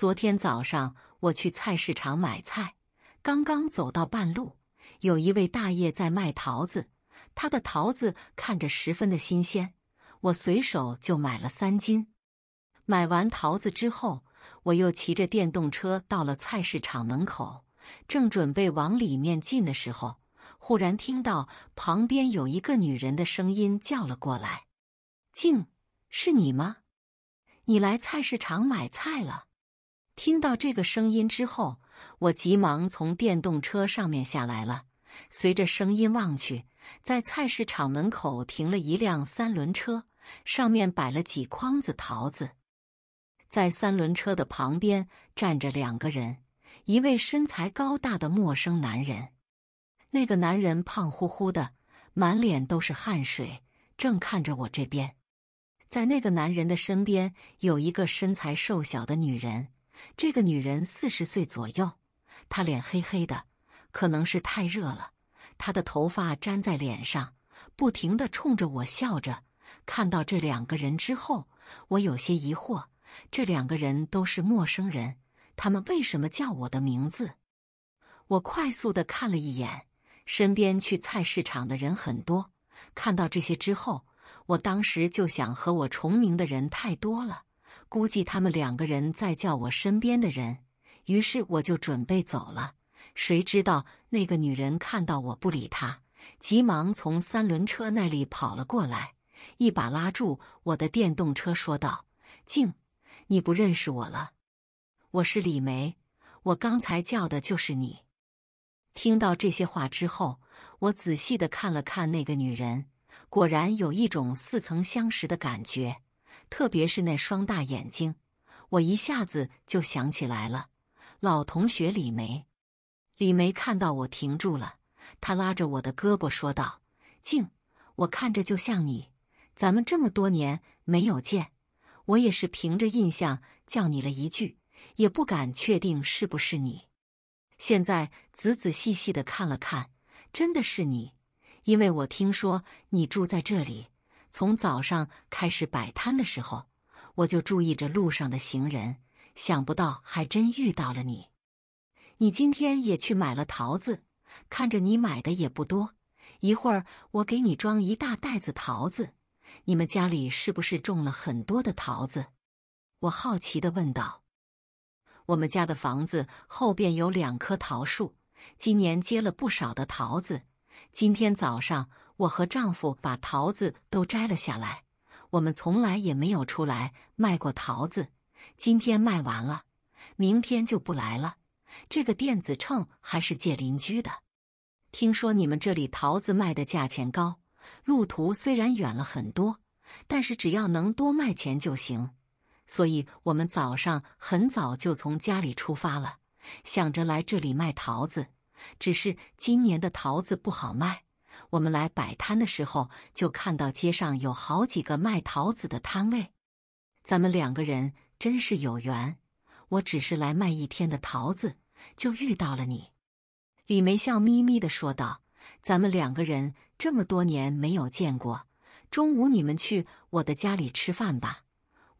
昨天早上我去菜市场买菜，刚刚走到半路，有一位大爷在卖桃子，他的桃子看着十分的新鲜，我随手就买了三斤。买完桃子之后，我又骑着电动车到了菜市场门口，正准备往里面进的时候，忽然听到旁边有一个女人的声音叫了过来：“静，是你吗？你来菜市场买菜了？”听到这个声音之后，我急忙从电动车上面下来了。随着声音望去，在菜市场门口停了一辆三轮车，上面摆了几筐子桃子。在三轮车的旁边站着两个人，一位身材高大的陌生男人。那个男人胖乎乎的，满脸都是汗水，正看着我这边。在那个男人的身边有一个身材瘦小的女人。这个女人四十岁左右，她脸黑黑的，可能是太热了。她的头发粘在脸上，不停的冲着我笑着。看到这两个人之后，我有些疑惑，这两个人都是陌生人，他们为什么叫我的名字？我快速的看了一眼，身边去菜市场的人很多。看到这些之后，我当时就想和我重名的人太多了。估计他们两个人在叫我身边的人，于是我就准备走了。谁知道那个女人看到我不理她，急忙从三轮车那里跑了过来，一把拉住我的电动车，说道：“静，你不认识我了，我是李梅，我刚才叫的就是你。”听到这些话之后，我仔细的看了看那个女人，果然有一种似曾相识的感觉。特别是那双大眼睛，我一下子就想起来了。老同学李梅，李梅看到我停住了，她拉着我的胳膊说道：“静，我看着就像你。咱们这么多年没有见，我也是凭着印象叫你了一句，也不敢确定是不是你。现在仔仔细细的看了看，真的是你，因为我听说你住在这里。”从早上开始摆摊的时候，我就注意着路上的行人，想不到还真遇到了你。你今天也去买了桃子，看着你买的也不多，一会儿我给你装一大袋子桃子。你们家里是不是种了很多的桃子？我好奇的问道。我们家的房子后边有两棵桃树，今年结了不少的桃子。今天早上。我和丈夫把桃子都摘了下来。我们从来也没有出来卖过桃子，今天卖完了，明天就不来了。这个电子秤还是借邻居的。听说你们这里桃子卖的价钱高，路途虽然远了很多，但是只要能多卖钱就行。所以我们早上很早就从家里出发了，想着来这里卖桃子。只是今年的桃子不好卖。我们来摆摊的时候，就看到街上有好几个卖桃子的摊位。咱们两个人真是有缘，我只是来卖一天的桃子，就遇到了你。李梅笑眯眯地说道：“咱们两个人这么多年没有见过，中午你们去我的家里吃饭吧。”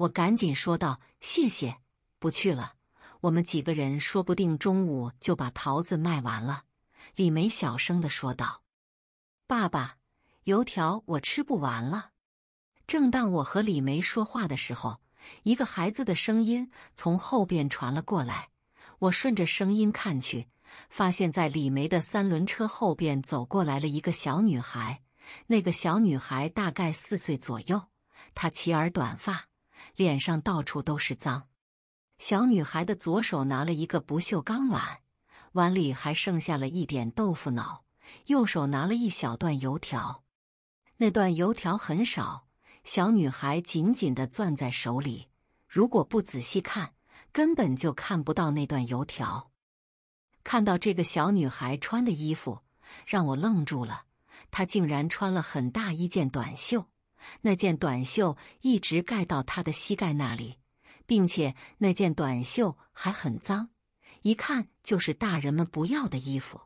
我赶紧说道：“谢谢，不去了。我们几个人说不定中午就把桃子卖完了。”李梅小声地说道。爸爸，油条我吃不完了。正当我和李梅说话的时候，一个孩子的声音从后边传了过来。我顺着声音看去，发现在李梅的三轮车后边走过来了一个小女孩。那个小女孩大概四岁左右，她齐耳短发，脸上到处都是脏。小女孩的左手拿了一个不锈钢碗，碗里还剩下了一点豆腐脑。右手拿了一小段油条，那段油条很少，小女孩紧紧的攥在手里。如果不仔细看，根本就看不到那段油条。看到这个小女孩穿的衣服，让我愣住了。她竟然穿了很大一件短袖，那件短袖一直盖到她的膝盖那里，并且那件短袖还很脏，一看就是大人们不要的衣服。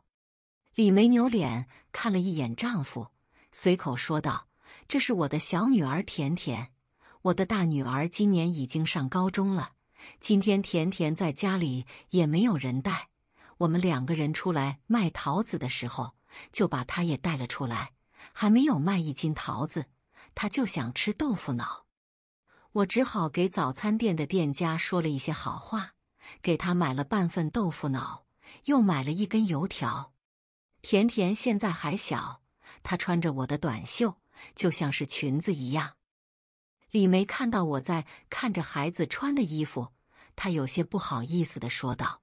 李梅扭脸看了一眼丈夫，随口说道：“这是我的小女儿甜甜，我的大女儿今年已经上高中了。今天甜甜在家里也没有人带，我们两个人出来卖桃子的时候，就把她也带了出来。还没有卖一斤桃子，她就想吃豆腐脑，我只好给早餐店的店家说了一些好话，给他买了半份豆腐脑，又买了一根油条。”甜甜现在还小，她穿着我的短袖，就像是裙子一样。李梅看到我在看着孩子穿的衣服，她有些不好意思的说道：“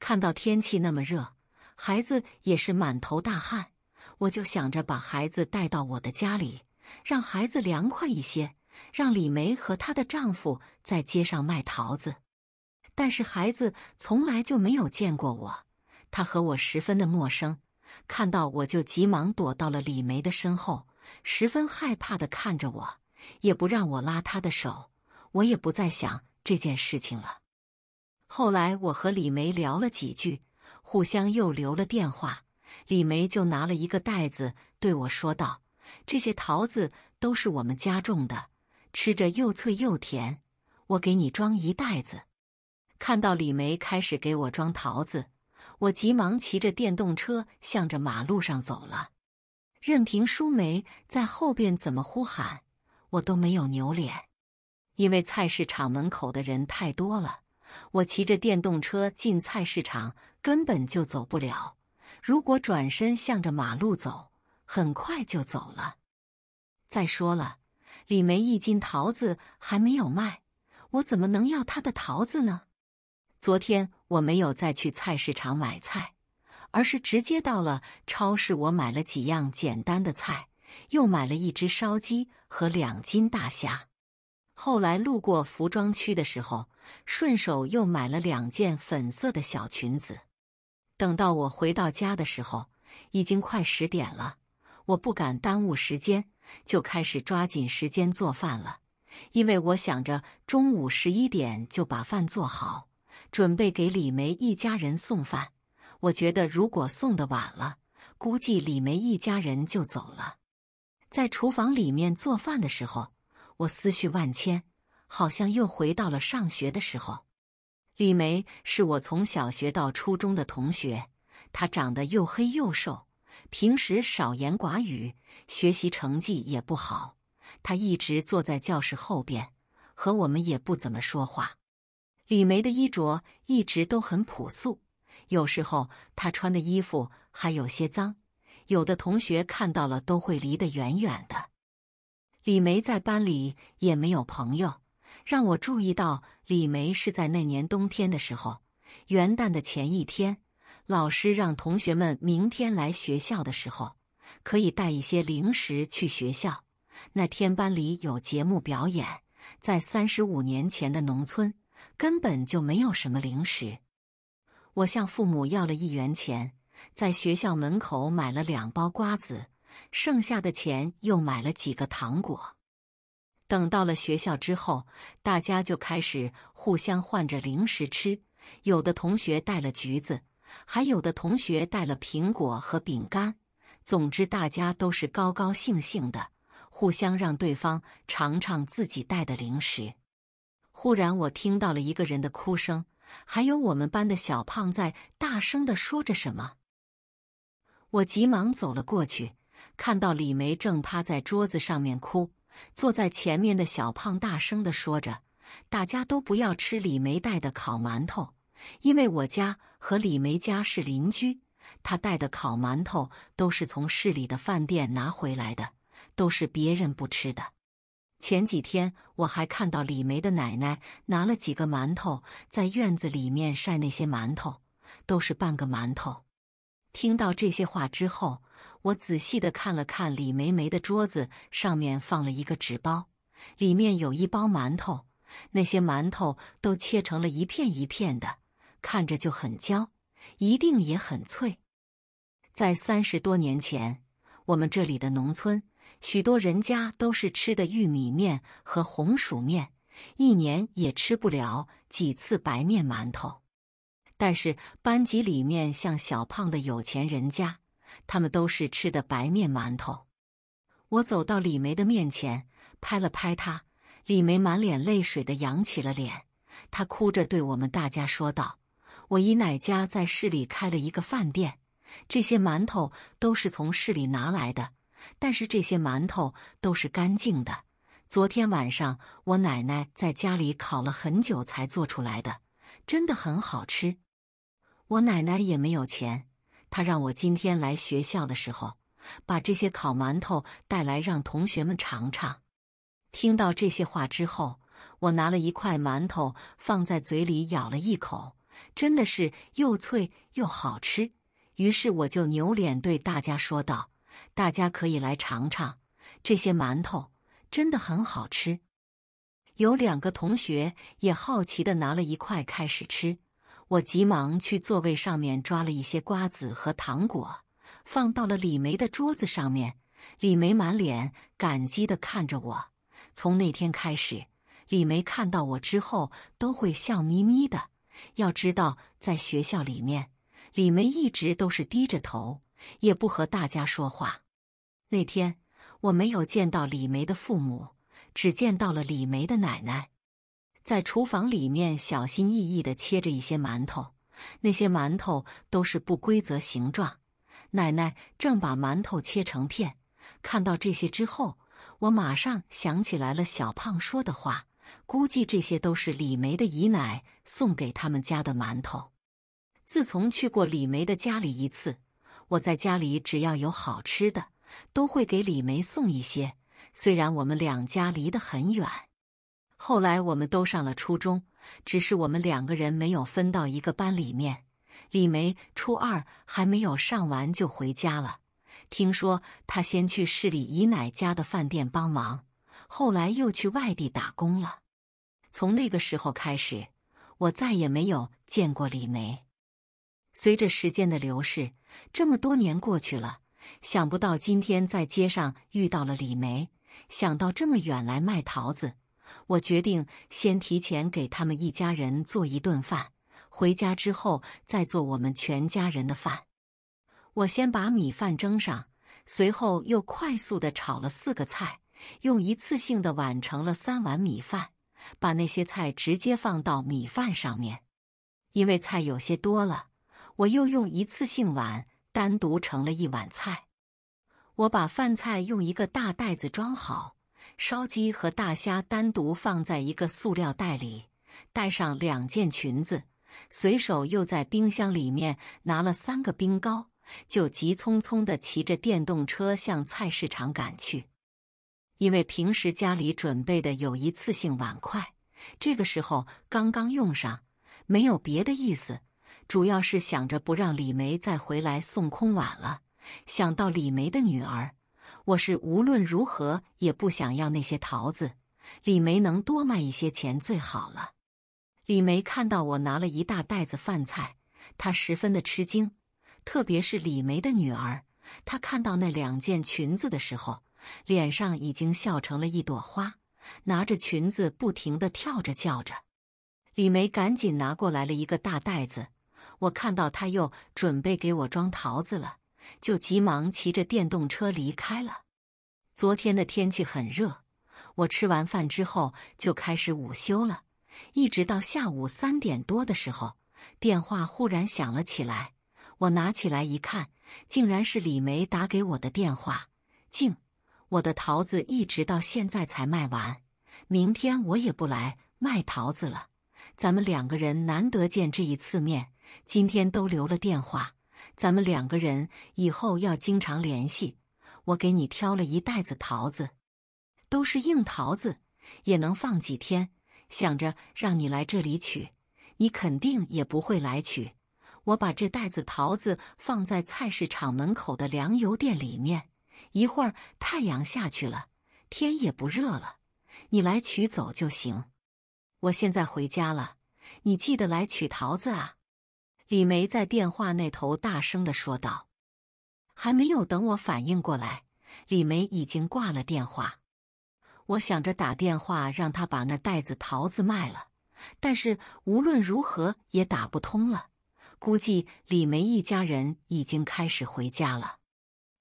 看到天气那么热，孩子也是满头大汗，我就想着把孩子带到我的家里，让孩子凉快一些，让李梅和她的丈夫在街上卖桃子。但是孩子从来就没有见过我，她和我十分的陌生。”看到我就急忙躲到了李梅的身后，十分害怕的看着我，也不让我拉她的手。我也不再想这件事情了。后来我和李梅聊了几句，互相又留了电话。李梅就拿了一个袋子对我说道：“这些桃子都是我们家种的，吃着又脆又甜，我给你装一袋子。”看到李梅开始给我装桃子。我急忙骑着电动车向着马路上走了，任凭舒梅在后边怎么呼喊，我都没有扭脸。因为菜市场门口的人太多了，我骑着电动车进菜市场根本就走不了。如果转身向着马路走，很快就走了。再说了，李梅一斤桃子还没有卖，我怎么能要她的桃子呢？昨天我没有再去菜市场买菜，而是直接到了超市。我买了几样简单的菜，又买了一只烧鸡和两斤大虾。后来路过服装区的时候，顺手又买了两件粉色的小裙子。等到我回到家的时候，已经快十点了。我不敢耽误时间，就开始抓紧时间做饭了，因为我想着中午十一点就把饭做好。准备给李梅一家人送饭，我觉得如果送的晚了，估计李梅一家人就走了。在厨房里面做饭的时候，我思绪万千，好像又回到了上学的时候。李梅是我从小学到初中的同学，她长得又黑又瘦，平时少言寡语，学习成绩也不好。她一直坐在教室后边，和我们也不怎么说话。李梅的衣着一直都很朴素，有时候她穿的衣服还有些脏，有的同学看到了都会离得远远的。李梅在班里也没有朋友。让我注意到，李梅是在那年冬天的时候，元旦的前一天，老师让同学们明天来学校的时候，可以带一些零食去学校。那天班里有节目表演，在三十五年前的农村。根本就没有什么零食，我向父母要了一元钱，在学校门口买了两包瓜子，剩下的钱又买了几个糖果。等到了学校之后，大家就开始互相换着零食吃，有的同学带了橘子，还有的同学带了苹果和饼干。总之，大家都是高高兴兴的，互相让对方尝尝自己带的零食。忽然，我听到了一个人的哭声，还有我们班的小胖在大声的说着什么。我急忙走了过去，看到李梅正趴在桌子上面哭，坐在前面的小胖大声的说着：“大家都不要吃李梅带的烤馒头，因为我家和李梅家是邻居，她带的烤馒头都是从市里的饭店拿回来的，都是别人不吃的。”前几天我还看到李梅的奶奶拿了几个馒头在院子里面晒，那些馒头都是半个馒头。听到这些话之后，我仔细的看了看李梅梅的桌子，上面放了一个纸包，里面有一包馒头，那些馒头都切成了一片一片的，看着就很焦，一定也很脆。在三十多年前，我们这里的农村。许多人家都是吃的玉米面和红薯面，一年也吃不了几次白面馒头。但是班级里面像小胖的有钱人家，他们都是吃的白面馒头。我走到李梅的面前，拍了拍她。李梅满脸泪水的扬起了脸，她哭着对我们大家说道：“我姨奶家在市里开了一个饭店，这些馒头都是从市里拿来的。”但是这些馒头都是干净的。昨天晚上我奶奶在家里烤了很久才做出来的，真的很好吃。我奶奶也没有钱，她让我今天来学校的时候把这些烤馒头带来，让同学们尝尝。听到这些话之后，我拿了一块馒头放在嘴里咬了一口，真的是又脆又好吃。于是我就扭脸对大家说道。大家可以来尝尝，这些馒头真的很好吃。有两个同学也好奇的拿了一块开始吃，我急忙去座位上面抓了一些瓜子和糖果，放到了李梅的桌子上面。李梅满脸感激的看着我。从那天开始，李梅看到我之后都会笑眯眯的。要知道，在学校里面，李梅一直都是低着头。也不和大家说话。那天我没有见到李梅的父母，只见到了李梅的奶奶，在厨房里面小心翼翼地切着一些馒头。那些馒头都是不规则形状，奶奶正把馒头切成片。看到这些之后，我马上想起来了小胖说的话。估计这些都是李梅的姨奶送给他们家的馒头。自从去过李梅的家里一次。我在家里只要有好吃的，都会给李梅送一些。虽然我们两家离得很远，后来我们都上了初中，只是我们两个人没有分到一个班里面。李梅初二还没有上完就回家了，听说她先去市里姨奶家的饭店帮忙，后来又去外地打工了。从那个时候开始，我再也没有见过李梅。随着时间的流逝，这么多年过去了，想不到今天在街上遇到了李梅。想到这么远来卖桃子，我决定先提前给他们一家人做一顿饭，回家之后再做我们全家人的饭。我先把米饭蒸上，随后又快速的炒了四个菜，用一次性的碗盛了三碗米饭，把那些菜直接放到米饭上面，因为菜有些多了。我又用一次性碗单独盛了一碗菜，我把饭菜用一个大袋子装好，烧鸡和大虾单独放在一个塑料袋里，带上两件裙子，随手又在冰箱里面拿了三个冰糕，就急匆匆的骑着电动车向菜市场赶去。因为平时家里准备的有一次性碗筷，这个时候刚刚用上，没有别的意思。主要是想着不让李梅再回来送空碗了。想到李梅的女儿，我是无论如何也不想要那些桃子。李梅能多卖一些钱最好了。李梅看到我拿了一大袋子饭菜，她十分的吃惊。特别是李梅的女儿，她看到那两件裙子的时候，脸上已经笑成了一朵花，拿着裙子不停地跳着叫着。李梅赶紧拿过来了一个大袋子。我看到他又准备给我装桃子了，就急忙骑着电动车离开了。昨天的天气很热，我吃完饭之后就开始午休了，一直到下午三点多的时候，电话忽然响了起来。我拿起来一看，竟然是李梅打给我的电话。静，我的桃子一直到现在才卖完，明天我也不来卖桃子了。咱们两个人难得见这一次面。今天都留了电话，咱们两个人以后要经常联系。我给你挑了一袋子桃子，都是硬桃子，也能放几天。想着让你来这里取，你肯定也不会来取。我把这袋子桃子放在菜市场门口的粮油店里面，一会儿太阳下去了，天也不热了，你来取走就行。我现在回家了，你记得来取桃子啊。李梅在电话那头大声的说道：“还没有等我反应过来，李梅已经挂了电话。我想着打电话让她把那袋子桃子卖了，但是无论如何也打不通了。估计李梅一家人已经开始回家了。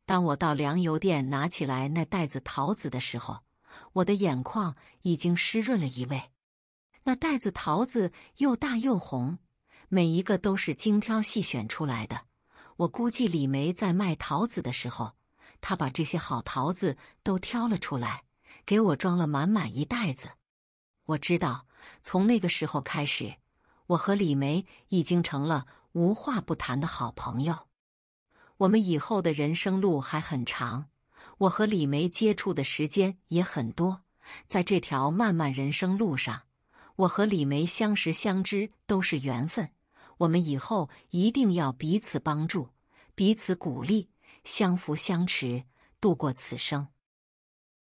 当我到粮油店拿起来那袋子桃子的时候，我的眼眶已经湿润了一位。那袋子桃子又大又红。”每一个都是精挑细选出来的。我估计李梅在卖桃子的时候，她把这些好桃子都挑了出来，给我装了满满一袋子。我知道，从那个时候开始，我和李梅已经成了无话不谈的好朋友。我们以后的人生路还很长，我和李梅接触的时间也很多。在这条漫漫人生路上，我和李梅相识相知都是缘分。我们以后一定要彼此帮助，彼此鼓励，相扶相持，度过此生。